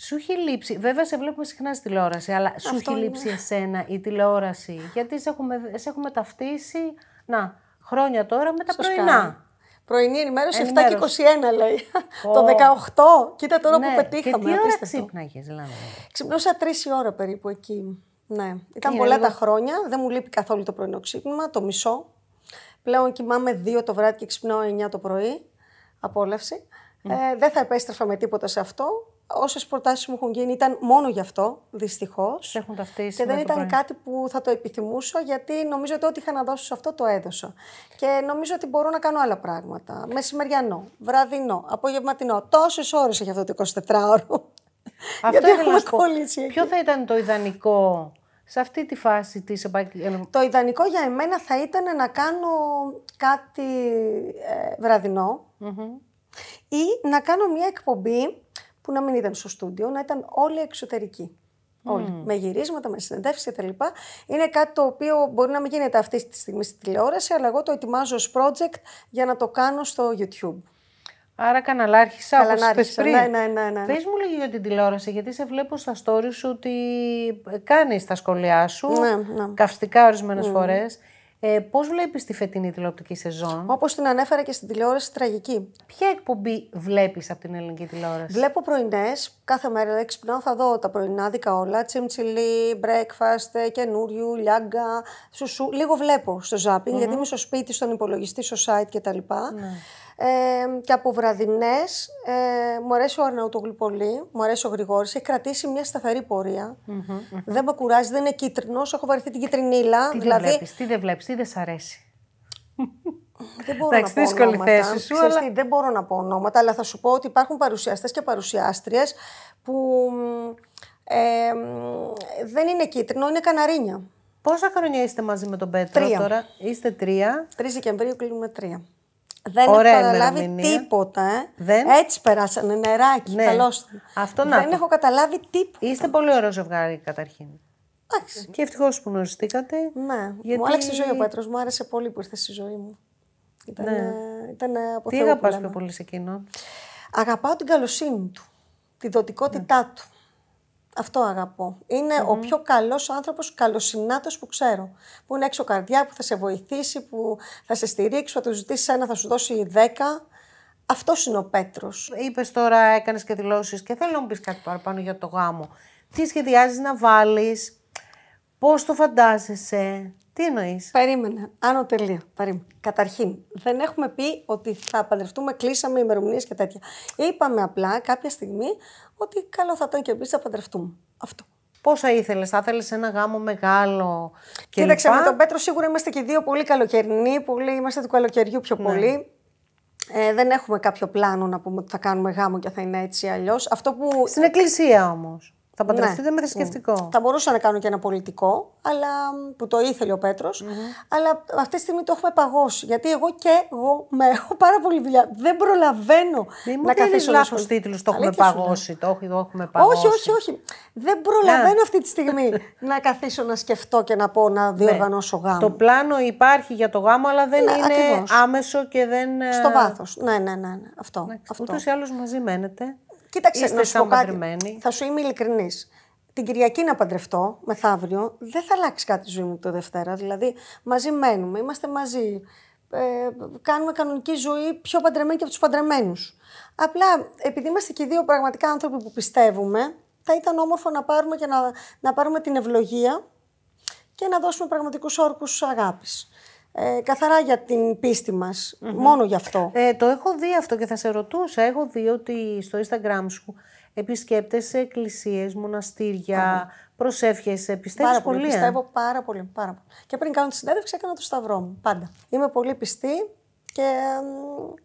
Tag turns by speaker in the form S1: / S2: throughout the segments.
S1: Σου έχει λείψει. Βέβαια, σε βλέπουμε συχνά στη τηλεόραση, αλλά Αυτό σου έχει είναι. λείψει εσένα η τηλεόραση. Γιατί σε έχουμε, σε έχουμε ταυτίσει. Να, χρόνια τώρα με τα Σωστά. πρωινά.
S2: Πρωινή ενημέρωση 7 και 21 λέει. Το 18. Κοίτα τώρα ναι. που πετύχαμε. Και τι ώρα
S1: ξύπναγες, δηλαδή.
S2: Ξυπνούσα 3 ώρα περίπου εκεί. Ναι. Ήταν πολλά τα χρόνια. Δεν μου λείπει καθόλου το πρωινό ξύπνημα, το μισό. Πλέον κοιμάμαι 2 το βράδυ και ξυπνάω 9 το πρωί. Απόλαυση. Mm. Ε, δεν θα επέστρεφα με τίποτα σε αυτό όσες προτάσεις μου έχουν γίνει ήταν μόνο γι' αυτό, δυστυχώς. Έχουν Και δεν ήταν κάτι που θα το επιθυμούσα, γιατί νομίζω ότι ό,τι είχα να δώσω σε αυτό το έδωσα. Και νομίζω ότι μπορώ να κάνω άλλα πράγματα. Μεσημεριανό, βραδινό, απογευματινό. Τόσες ώρες έχει αυτό το 24ωρο. Αυτό έχουμε κολλήσει. Ποιο θα ήταν το ιδανικό σε αυτή τη φάση της της Το ιδανικό για εμένα θα ήταν να κάνω κάτι ε, βραδινό mm-hmm. ή να κάνω μια εκπομπή που να μην ήταν στο στούντιο, να ήταν όλοι εξωτερικοί. Όλοι. Με γυρίσματα, με τα κτλ. Είναι κάτι το οποίο μπορεί να μην γίνεται αυτή τη στιγμή στη τηλεόραση, αλλά εγώ το ετοιμάζω ως project για να το κάνω στο YouTube. Άρα καναλάρχησα, όπως είπες πριν. Ναι, ναι, ναι, ναι. ναι. μου λίγο για την τηλεόραση,
S1: γιατί σε βλέπω στα stories σου ότι κάνεις τα σχολιά σου, ναι, ναι. καυστικά ορισμένες mm. φορές. Ε, Πώς βλέπεις τη φετινή τηλεοπτική σεζόν,
S2: Όπως την ανέφερα και στην τηλεόραση, τραγική. Ποια εκπομπή βλέπεις από την ελληνική τηλεόραση, Βλέπω πρωινές. Κάθε μέρα ξυπνάω θα δω τα πρωινά δικά όλα. Τσιμτσιλί, breakfast, ε, καινούριου, λιάγκα, σουσού. Λίγο βλέπω στο ζαπινγκ γιατί είμαι στο σπίτι, στον υπολογιστή, στο site κτλ. Ναι. Ε, και από βραδινές, ε, μου αρέσει ο Αρναούτογλου πολύ, μου αρέσει ο Γρηγόρης. Έχει κρατήσει μια σταθερή πορεία. hmm Δεν με κουράζει, δεν είναι κίτρινος. Έχω βαρεθεί την κίτρινήλα. Τι δηλαδή... τι δεν βλέπεις, τι δεν σ' αρέσει. Δεν μπορώ να πω σου, Ξέρεις, αλλά... Δεν μπορώ να πω ονόματα, αλλά θα σου πω ότι υπάρχουν παρουσιαστές και παρουσιάστριες που ε, δεν είναι κίτρινο, είναι καναρίνια. Πόσα χρόνια είστε μαζί με τον Πέτρο τώρα, είστε τρία. 3 Δεκεμβρίου κλείνουμε τρία. Δεν έχω καταλάβει τίποτα. Ε. Δεν. Έτσι περάσανε νεράκι. Ναι. Καλώς.
S1: Αυτό να. Δεν έχω καταλάβει τίποτα. Είστε πολύ ωραίο ζευγάρι καταρχήν. Εντάξει. Και ευτυχώς που γνωριστήκατε.
S2: Ναι. Γιατί... Μου άλλαξε η ζωή ο πατρό. Μου άρεσε πολύ που ήρθε στη ζωή μου. Ήταν, ναι. ήταν από Τι αγαπά πιο πολύ σε εκείνον. Αγαπάω την καλοσύνη του. Τη δοτικότητά ναι. του αυτό αγαπώ. ο πιο καλός άνθρωπος, καλοσυνάτος που ξέρω. Που είναι έξω καρδιά, που θα σε βοηθήσει, που θα σε στηρίξει, θα του ζητήσεις ένα, θα σου δώσει δέκα. Αυτός είναι ο Πέτρος. Είπες τώρα, έκανες και δηλώσεις και θέλω να μου πεις κάτι παραπάνω
S1: για το γάμο. Τι σχεδιάζεις να βάλεις, πώς το φαντάζεσαι.
S2: Τι εννοείς. Περίμενα. Άνω τελεία. Καταρχήν, δεν έχουμε πει ότι θα παντρευτούμε, κλείσαμε ημερομηνίες και τέτοια. Είπαμε απλά κάποια στιγμή ότι καλό θα ήταν και εμείς να παντρευτούμε. Αυτό. Πόσα ήθελες, θα ήθελε ένα γάμο μεγάλο. Και Κοίταξε, με τον Πέτρο σίγουρα είμαστε και δύο πολύ καλοκαιρινοί, πολύ, είμαστε του καλοκαιριού πιο ναι. πολύ. Ε, δεν έχουμε κάποιο πλάνο να πούμε ότι θα κάνουμε γάμο και θα είναι έτσι ή αλλιώς. που. Στην εκκλησία όμως. Θα ναι. παντρευτείτε ναι. με θρησκευτικό. Ναι. Θα μπορούσα να κάνω και ένα πολιτικό, αλλά, που το ήθελε ο πετρο mm-hmm. Αλλά αυτή τη στιγμή το έχουμε παγώσει. Γιατί εγώ και εγώ με έχω πάρα πολύ δουλειά. Δεν προλαβαίνω να καθίσω λάθος τίτλους. Το έχουμε παγώσει.
S1: Το έχουμε παγώσει. Όχι, όχι,
S2: όχι. Δεν προλαβαίνω αυτή τη στιγμή να καθίσω να σκεφτώ και να πω να ναι. διοργανώσω γάμο. Το
S1: πλάνο υπάρχει για το γάμο, αλλά δεν είναι
S2: άμεσο και δεν. Στο ε, βάθος. Ναι, ναι, ναι, ναι. Αυτό. Ούτως ή άλλως μαζί μένετε. Κοίταξε, να σου Θα σου είμαι ειλικρινής. Την Κυριακή να παντρευτώ μεθαύριο, δεν θα αλλάξει κάτι τη ζωή μου το Δευτέρα. Δηλαδή, μαζί μένουμε, είμαστε μαζί. Ε, κάνουμε κανονική ζωή πιο παντρεμένη και από τους παντρεμένους. Απλά επειδή είμαστε και δύο πραγματικά άνθρωποι που πιστεύουμε, θα ήταν όμορφο να πάρουμε και να, να πάρουμε την ευλογία και να δώσουμε πραγματικούς όρκους αγάπης ε, καθαρά για την πίστη μας, μόνο γι' αυτό. Ε,
S1: το έχω δει αυτό και θα σε ρωτούσα. Έχω δει ότι στο Instagram σου επισκέπτεσαι εκκλησίες, μοναστήρια, mm-hmm. προσεύχεσαι, ε, πιστεύεις πάρα πολύ. Ε? Πιστεύω
S2: πάρα πολύ, πάρα πολύ. Και πριν κάνω τη συνέντευξη έκανα το σταυρό μου, πάντα. Είμαι πολύ πιστή και...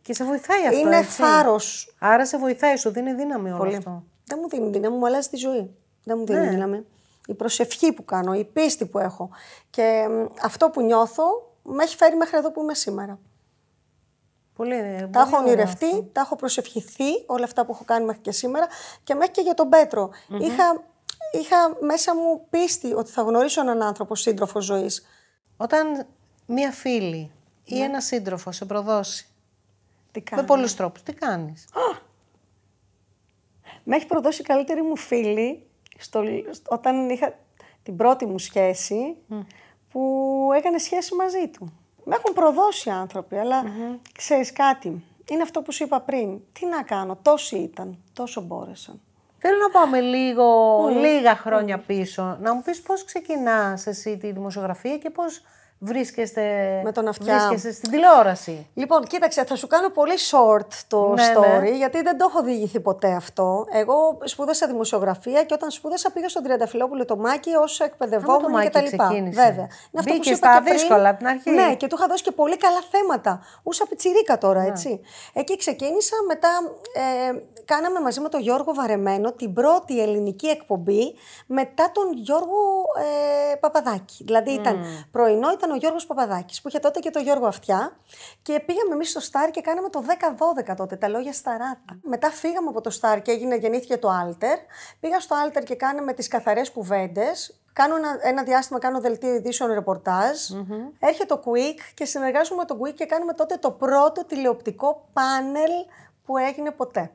S2: Και σε βοηθάει αυτό, Είναι φάρος. Άρα σε βοηθάει, σου δίνει δύναμη όλο πολύ. αυτό. Δεν μου δίνει δύναμη, μου αλλάζει τη ζωή. Δεν μου δίνει ναι. δύναμη. Η προσευχή που κάνω, η πίστη που έχω. Και αυτό που νιώθω με έχει φέρει μέχρι εδώ που είμαι σήμερα. Πολύ, ε, τα έχω ονειρευτεί, τα έχω προσευχηθεί όλα αυτά που έχω κάνει μέχρι και σήμερα και μέχρι και για τον πετρο Είχα, είχα μέσα μου πίστη ότι θα γνωρίσω έναν άνθρωπο σύντροφο ζωής. Όταν μία φίλη ή yeah. Ναι. ένας σύντροφος σε προδώσει. Τι κάνει. Με πολλού τρόπου, τι κάνει. Με έχει προδώσει η ενα συντροφο σε προδωσει τι κανει με πολλου τροπου τι κανει με εχει προδωσει η καλυτερη μου φίλη όταν είχα την πρώτη μου σχέση. Που έκανε σχέση μαζί του. Με έχουν προδώσει άνθρωποι, αλλά ξέρεις κάτι. Είναι αυτό που σου είπα πριν. Τι να κάνω, τόσοι ήταν, τόσο μπόρεσαν. Θέλω να πάμε
S1: λίγο, λίγα χρόνια πίσω, να μου πεις πώς ξεκινάς εσύ τη δημοσιογραφία και
S2: πώς βρίσκεστε, με τον αυτιά. βρίσκεστε στην τηλεόραση. Λοιπόν, κοίταξε, θα σου κάνω πολύ short το ναι, ναι, story, γιατί δεν το έχω διηγηθεί ποτέ αυτό. Εγώ σπούδασα δημοσιογραφία και όταν σπούδασα πήγα στον Τριανταφυλόπουλο το Μάκη ως εκπαιδευόμουν κτλ. Βέβαια. Είναι αυτό που σου είπα και δύσκολα την αρχή. Ναι, και του είχα δώσει και πολύ καλά θέματα. Ούσα πιτσιρίκα τώρα, ναι. έτσι. Εκεί ξεκίνησα, μετά ε, κάναμε μαζί με τον Γιώργο Βαρεμένο την πρώτη ελληνική εκπομπή μετά τον Γιώργο ε, Παπαδάκη. Δηλαδή ήταν mm. πρωινό, ο Γιώργος Παπαδάκης, που είχε τότε και το Γιώργο Αυτιά. Και πήγαμε εμείς στο Στάρ και κάναμε το 10-12 τότε, τα λόγια σταράτα. Μετά φύγαμε από το Στάρ και έγινε, γεννήθηκε το Άλτερ. Πήγα στο Άλτερ και κάναμε τις καθαρές κουβέντες. Κάνω ένα, διάστημα, κάνω δελτίο ειδήσεων ρεπορτάζ. Έρχεται το Quick και συνεργάζομαι με το Quick και κάνουμε τότε το πρώτο τηλεοπτικό πάνελ που έγινε ποτέ.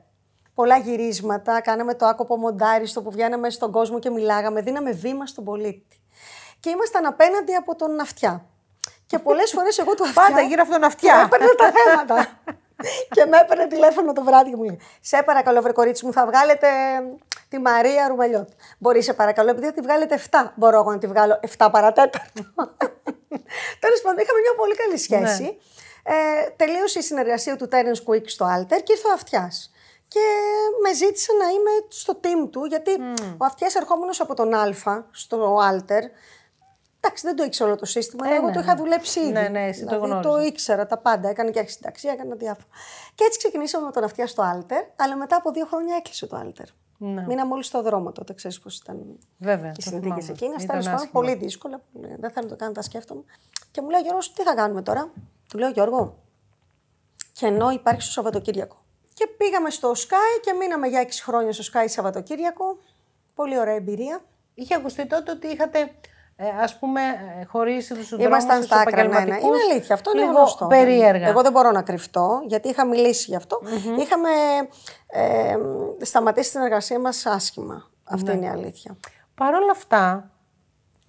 S2: Πολλά γυρίσματα, κάναμε το άκοπο μοντάριστο που βγαίναμε στον κόσμο και μιλάγαμε, δίναμε βήμα στον πολίτη και ήμασταν απέναντι από τον ναυτιά. Και πολλές φορές εγώ του αυτιά. Πάντα γύρω από τον αυτιά. Έπαιρνε τα θέματα. και με έπαιρνε τηλέφωνο το βράδυ και μου λέει: Σε παρακαλώ, βρε κορίτσι μου, θα βγάλετε τη Μαρία Ρουμαλιώτη. Μπορεί, σε παρακαλώ, επειδή θα τη βγάλετε 7. Μπορώ εγώ να τη βγάλω 7 παρατέταρτο. Τέλος πάντων, είχαμε μια πολύ καλή σχέση. Ναι. Ε, τελείωσε η συνεργασία του Terence Quick στο Άλτερ και ήρθε ο Αυτιάς. Και με ζήτησε να είμαι στο team του, γιατί mm. ο Αυτιάς ερχόμενος από τον Α στο Άλτερ, Εντάξει, δεν το ήξερα όλο το σύστημα. Ε, εγώ ναι, το ναι. είχα δουλέψει ήδη. Ναι, ναι, εσύ το δηλαδή, Το ήξερα τα πάντα. Έκανε και αρχισυνταξία, έκανε διάφορα. Και έτσι ξεκινήσαμε με τον αυτιά στο Άλτερ, αλλά μετά από δύο χρόνια έκλεισε το Άλτερ. Ναι. Μείναμε όλοι στο δρόμο τότε, ξέρεις πώς ήταν
S1: Βέβαια, οι συνθήκε εκείνε. πολύ
S2: δύσκολα. Δεν θέλω να το κάνω, τα σκέφτομαι. Και μου λέει ο Γιώργος, τι θα κάνουμε τώρα. Του λέω Γιώργο, και ενώ υπάρχει στο Σαββατοκύριακο. Και πήγαμε στο Sky και μείναμε για 6 χρόνια στο Sky Σαββατοκύριακο. Πολύ ωραία εμπειρία. Είχε ακουστεί τότε ότι είχατε ε, ας πούμε, ε, χωρίς
S1: τους δρόμους Ήμασταν στα άκρα, ναι, ναι. Είναι αλήθεια, αυτό είναι γνωστό. περίεργα. Εγώ
S2: δεν μπορώ να κρυφτώ, γιατί είχα μιλήσει γι' αυτο Είχαμε ε, σταματήσει την εργασία μας άσχημα. Αυτή ναι. είναι η αλήθεια. Παρ' όλα αυτά,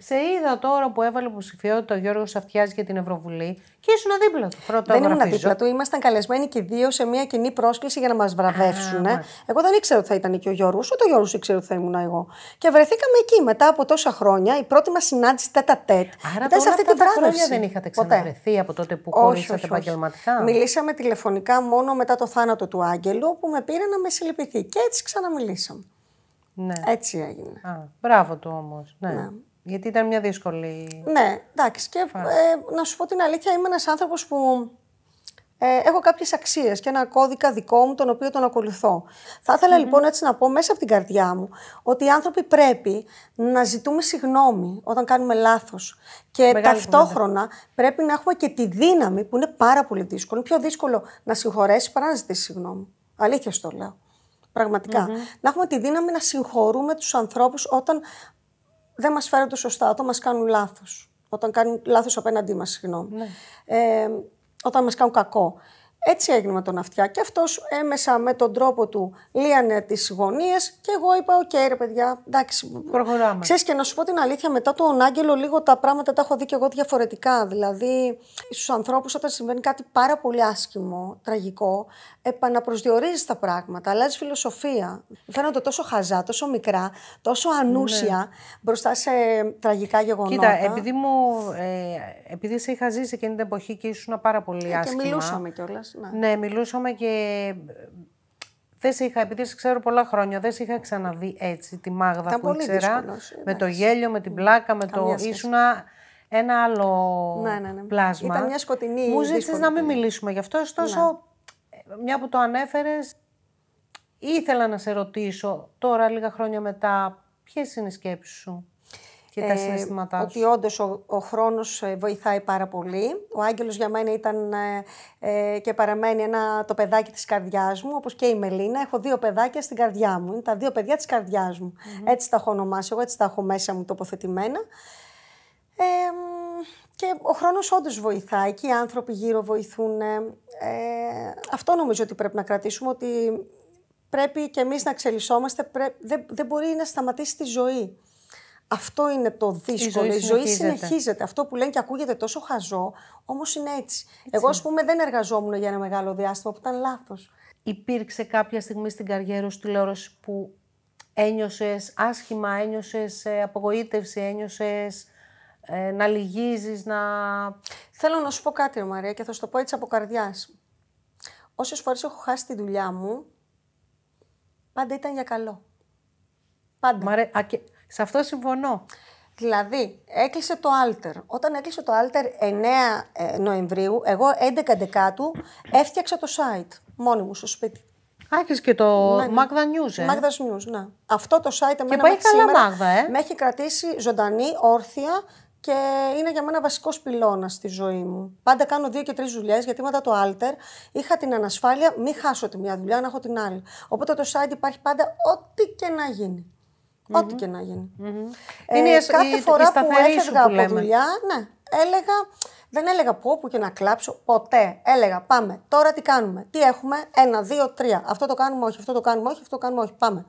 S2: σε είδα τώρα που έβαλε υποψηφιότητα
S1: ο Γιώργος Αυτιά για την Ευρωβουλή και ήσουν δίπλα του. Δεν ήμουν δίπλα του.
S2: Ήμασταν καλεσμένοι και δύο σε μια κοινή πρόσκληση για να μας βραβεύσουν. Α, εγώ δεν ήξερα ότι θα ήταν και ο Γιώργος, ούτε ο Γιώργος ήξερε ότι θα ήμουν εγώ. Και βρεθήκαμε εκεί μετά από τόσα χρόνια. Η πρώτη μας συνάντηση τέτα τέτ. Άρα ήταν σε αυτή την βράδυ. δεν είχατε ξαναβρεθεί από τότε που χωρίσατε επαγγελματικά. Μιλήσαμε τηλεφωνικά μόνο μετά το θάνατο του Άγγελου που με πήρε να με συλληπιθεί. Και έτσι ξαναμιλήσαμε. Ναι. Έτσι έγινε. Α,
S1: μπράβο του όμως. Ναι. ναι. Γιατί ήταν μια δύσκολη.
S2: Ναι, εντάξει. Και ε, να σου πω την αλήθεια, είμαι ένας άνθρωπος που ε, έχω κάποιες αξίες και ένα κώδικα δικό μου τον οποίο τον ακολουθώ. Θα ηθελα λοιπόν έτσι να πω μέσα από την καρδιά μου ότι οι άνθρωποι πρέπει να ζητούμε συγγνώμη όταν κάνουμε λάθος. Και ταυτόχρονα πρέπει να έχουμε και τη δύναμη που είναι πάρα πολύ δύσκολο. Είναι πιο δύσκολο να συγχωρέσει παρά να ζητήσει συγγνώμη. Αλήθεια στο λέω. Να έχουμε τη δύναμη να συγχωρούμε τους ανθρώπους όταν δεν μας το σωστά, όταν μας κάνουν λάθος. Όταν κάνουν λάθος απέναντί μας, συγγνώμη. Ναι. Ε, όταν μας κάνουν κακό. Έτσι έγινε με τον αυτιά. Και αυτός έμεσα με τον τρόπο του λίανε τις γωνίες. Και εγώ είπα: Οκ, ρε παιδιά, εντάξει. Προχωράμε. Ξέρεις, και να σου πω την αλήθεια, μετά τον Άγγελο, λίγο τα πράγματα τα έχω δει και εγώ διαφορετικά. Δηλαδή, στους ανθρώπους, όταν συμβαίνει κάτι πάρα πολύ άσχημο, τραγικό, επαναπροσδιορίζεις τα πράγματα, αλλάζεις φιλοσοφία. Φαίνονται τόσο χαζά, τόσο μικρά, τόσο ναι. ανούσια ναι. μπροστά σε τραγικά γεγονότα. Κοίτα, επειδή, μου, ε,
S1: επειδή σε είχα ζήσει εκείνη την εποχή και ήσουν πάρα πολύ ε, Και μιλούσαμε κιόλας. Ναι.
S2: ναι. μιλούσαμε
S1: και ε, δεν σε είχα, επειδή σε ξέρω πολλά χρόνια, δεν σε είχα ξαναδεί έτσι τη Μάγδα που ήξερα. Ναι, με το γέλιο, με την πλάκα, με το ήσουνα ένα άλλο ναι, πλάσμα. Ήταν μια σκοτεινή Μου ζήτησες να μην μιλήσουμε γι' αυτό, ωστόσο, μια που το ανέφερες, ήθελα να σε ρωτήσω τώρα, λίγα χρόνια μετά, ποιες είναι οι σκέψεις σου
S2: ε, Ότι όντως ο, ο χρόνος ε, βοηθάει πάρα πολύ. Ο Άγγελος για μένα ήταν ε, ε, και παραμένει ένα, το παιδάκι της καρδιάς μου, όπως και η Μελίνα. Έχω δύο παιδάκια στην καρδιά μου. Είναι τα δύο παιδιά της καρδιάς μου. Έτσι τα έχω ονομάσει εγώ, έτσι τα έχω μέσα μου τοποθετημένα. και ο χρόνος όντως βοηθάει και οι άνθρωποι γύρω βοηθούν. Ε, ε, αυτό νομίζω ότι πρέπει να κρατήσουμε, ότι πρέπει και εμείς να εξελισσόμαστε, δεν, δεν μπορεί να σταματήσει τη ζωή. Αυτό είναι το δύσκολο. Η ζωή, συνεχίζεται. Αυτό που λένε και ακούγεται τόσο χαζό, όμως είναι έτσι. Εγώ, ας πούμε, δεν εργαζόμουν για ένα μεγάλο διάστημα που ήταν λάθος. Υπήρξε κάποια στιγμή στην καριέρα σου τηλεόραση που ένιωσες
S1: άσχημα, ένιωσες ε, απογοήτευση, ένιωσες ε, να λυγίζεις,
S2: να. Θέλω να σου πω κάτι, Μαρία, και θα σου το πω έτσι από καρδιάς. Όσες φορές έχω χάσει τη δουλειά μου, πάντα ήταν για καλό. Πάντα. Μαρέ, α, σε αυτό συμφωνώ. Δηλαδή, έκλεισε το Άλτερ. Όταν έκλεισε το Άλτερ 9 ε, Νοεμβρίου, εγώ 11 Δεκάτου έφτιαξα το site μόνη μου στο σπίτι. Άρχισε και το ναι, ναι. Magda News. Ε. Magda News, ναι. Αυτό το site εμένα μέχρι σήμερα Magda, ε. με έχει κρατήσει ζωντανή, όρθια και είναι για μένα βασικός πυλώνας στη ζωή μου. Πάντα κάνω δύο και τρεις δουλειές, γιατί μετά το Alter είχα την ανασφάλεια, Μη χάσω τη μία δουλειά, να έχω την άλλη. Οπότε το site υπάρχει πάντα ό,τι και να γίνει. Mm-hmm. Ό,τι και να γίνει. Mm-hmm. Ε, είναι κάθε η, φορά η που έφευγα που από δουλειά, ναι, έλεγα, δεν έλεγα που που και να κλάψω ποτέ. Έλεγα πάμε, τώρα τι κάνουμε, τι έχουμε, ένα, δύο, τρία. Αυτό το κάνουμε όχι, αυτό το κάνουμε όχι, αυτό το κάνουμε όχι, πάμε.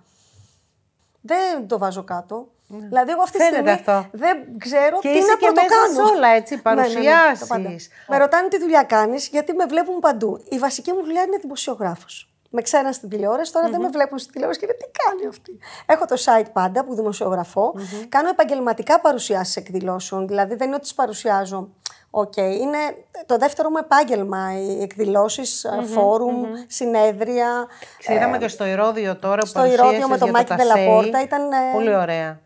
S2: Δεν το βάζω κάτω. Ναι. Δηλαδή, εγώ αυτή τη στιγμή αυτό. δεν ξέρω και τι να και μέσα κάνω. όλα, έτσι, παρουσιάσεις. Ναι, ναι, ναι, Με ρωτάνε τι δουλειά κάνεις, γιατί με βλέπουν παντού. Η βασική μου δουλειά είναι δημοσιογράφος με ξένα στην τηλεόραση. δεν με βλέπουν στην τηλεόραση και λένε τι κάνει αυτή. Έχω το site πάντα που δημοσιογραφω Κάνω επαγγελματικά παρουσιάσεις εκδηλώσεων. Δηλαδή δεν είναι ότι τις παρουσιάζω. Okay. Είναι το δεύτερο μου επάγγελμα, οι εκδηλώσεις, ε, φόρουμ, συνέδρια. Ξέραμε ε, και
S1: στο Ηρώδιο τώρα που Στο Ηρώδιο με τον Μάκη Ντελαπόρτα το ήταν... Ε, Πολύ ωραία.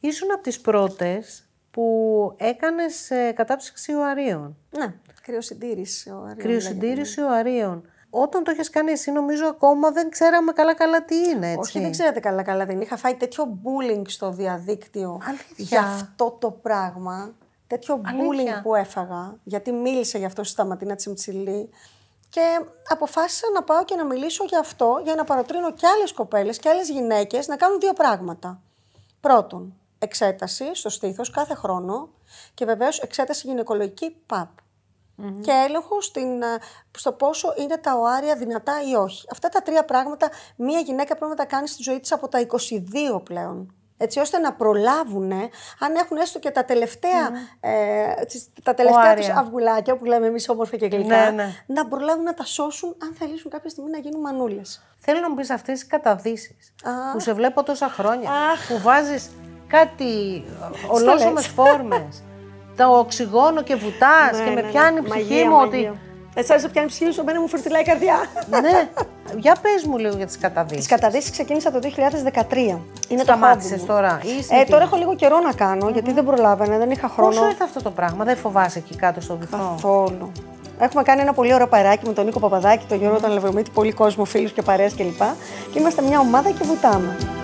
S1: Ήσουν από τις πρώτες που έκανες ε, κατάψυξη οαρίων.
S2: Ναι, κρυοσυντήρηση οαρίων. Κρυοσυντήρηση
S1: ναι. οαρίων όταν το έχει κάνει εσύ, νομίζω ακόμα δεν ξέραμε καλά-καλά τι είναι. Έτσι. Όχι, δεν
S2: ξέρατε καλά-καλά δεν. Είχα φάει τέτοιο bullying στο διαδίκτυο για αυτό το πράγμα. Τέτοιο Αλήθεια. bullying που έφαγα, γιατί μίλησε γι' αυτό στη Σταματίνα Τσιμψιλή. Και αποφάσισα να πάω και να μιλήσω για αυτό, για να παροτρύνω και άλλες κοπέλες και άλλες γυναίκες να κάνουν δύο πράγματα. Πρώτον, εξέταση στο στήθος κάθε χρόνο και βεβαίως εξέταση γυναικολογική ΠΑΠ. Mm-hmm. και έλεγχο στην, ε, στο πόσο είναι τα οάρια δυνατά ή όχι. Αυτά τα τρία πράγματα μία γυναίκα πρέπει να τα κάνει στη ζωή της από τα 22 πλέον. Έτσι ώστε να προλάβουν, ε, αν έχουν έστω και τα τελευταία, ε, τα τελευταία τους αυγουλάκια που λέμε εμείς όμορφα και γλυκά, ναι, ναι. να προλάβουν να τα σώσουν αν θέλουν κάποια στιγμή να γίνουν μανούλες. Θέλω να μου πεις αυτές τις καταδύσεις που σε βλέπω τόσα χρόνια,
S1: που βάζεις κάτι ολόσωμες φόρμες. το
S2: οξυγόνο και βουτάς ναι, και ναι, με ναι, ναι. πιάνει η ψυχή μου ότι. Εσά το πιάνει ψυχή σου, μου φορτηλάει η καρδιά. ναι. Για πες μου λίγο για τις καταδύσεις. Τις καταδύσεις ξεκίνησα το 2013. Είναι Σταμάτησε
S1: τώρα. ε, τώρα έχω
S2: λίγο καιρό να κανω mm -hmm. γιατί δεν προλάβαινα, δεν είχα χρόνο. Πόσο ήρθε
S1: αυτό το πράγμα,
S2: δεν φοβάσαι εκεί κάτω στο βυθό. Καθόλου. Έχουμε κάνει ένα πολύ ωραίο παράκι με τον Νίκο Παπαδάκη, τον Γιώργο Ταλαβρομίτη, πολύ κόσμο, φίλους και παρέες κλπ. Και, και είμαστε μια ομάδα και βουτάμε.